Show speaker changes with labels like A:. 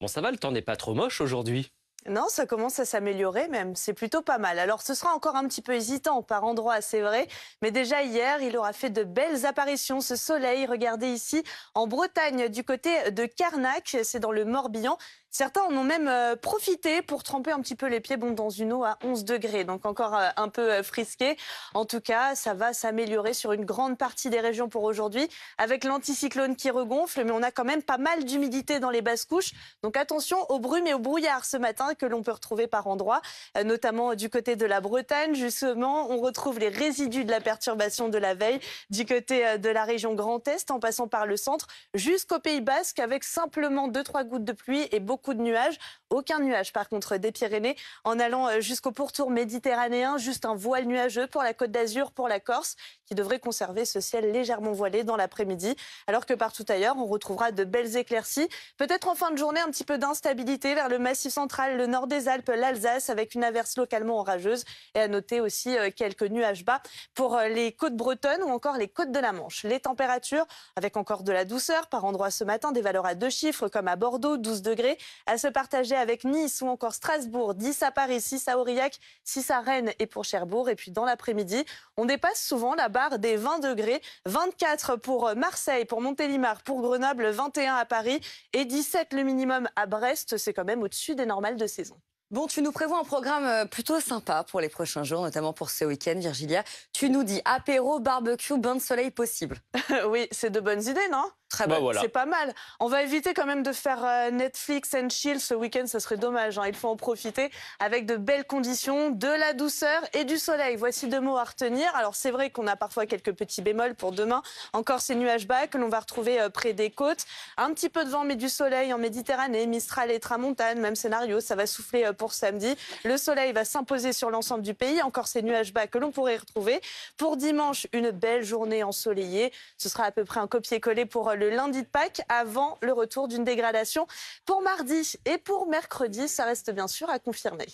A: Bon, ça va, le temps n'est pas trop moche aujourd'hui. Non, ça commence à s'améliorer même, c'est plutôt pas mal. Alors ce sera encore un petit peu hésitant par endroits, c'est vrai, mais déjà hier, il aura fait de belles apparitions, ce soleil, regardez ici, en Bretagne, du côté de Carnac, c'est dans le Morbihan. Certains en ont même euh, profité pour tremper un petit peu les pieds bon, dans une eau à 11 degrés, donc encore euh, un peu euh, frisqué. En tout cas, ça va s'améliorer sur une grande partie des régions pour aujourd'hui, avec l'anticyclone qui regonfle, mais on a quand même pas mal d'humidité dans les basses couches. Donc attention aux brumes et aux brouillards ce matin que l'on peut retrouver par endroits, euh, notamment du côté de la Bretagne. Justement, on retrouve les résidus de la perturbation de la veille du côté euh, de la région Grand Est, en passant par le centre, jusqu'au Pays Basque, avec simplement 2-3 gouttes de pluie et beaucoup de nuages. Aucun nuage, par contre, des Pyrénées, en allant euh, jusqu'au pourtour méditerranéen, juste un voile nuageux pour la Côte d'Azur, pour la Corse, qui devrait conserver ce ciel légèrement voilé dans l'après-midi, alors que partout ailleurs, on retrouvera de belles éclaircies. Peut-être en fin de journée, un petit peu d'instabilité vers le massif central, le nord des Alpes, l'Alsace, avec une averse localement orageuse. Et à noter aussi euh, quelques nuages bas pour euh, les côtes bretonnes ou encore les côtes de la Manche. Les températures, avec encore de la douceur par endroits ce matin, des valeurs à deux chiffres comme à Bordeaux, 12 degrés, à se partager avec Nice ou encore Strasbourg, 10 à Paris, 6 à Aurillac, 6 à Rennes et pour Cherbourg. Et puis dans l'après-midi, on dépasse souvent la barre des 20 degrés, 24 pour euh, Marseille, pour Montélimar, pour Grenoble, 21 à Paris et 17 le minimum à Brest. C'est quand même au-dessus des normales de saison. Bon, tu nous prévois un programme euh, plutôt sympa pour les prochains jours, notamment pour ce week-end, Virgilia. Tu nous dis apéro, barbecue, bain de soleil possible. oui, c'est de bonnes idées, non Très bah c'est pas mal. On va éviter quand même de faire euh, Netflix and chill ce week-end, Ce serait dommage. Hein. Il faut en profiter avec de belles conditions, de la douceur et du soleil. Voici deux mots à retenir. Alors c'est vrai qu'on a parfois quelques petits bémols pour demain. Encore ces nuages bas que l'on va retrouver euh, près des côtes. Un petit peu de vent mais du soleil en Méditerranée, Mistral et Tramontane, même scénario, ça va souffler euh, pour samedi. Le soleil va s'imposer sur l'ensemble du pays. Encore ces nuages bas que l'on pourrait retrouver. Pour dimanche, une belle journée ensoleillée. Ce sera à peu près un copier-coller pour le le lundi de Pâques avant le retour d'une dégradation pour mardi et pour mercredi. Ça reste bien sûr à confirmer.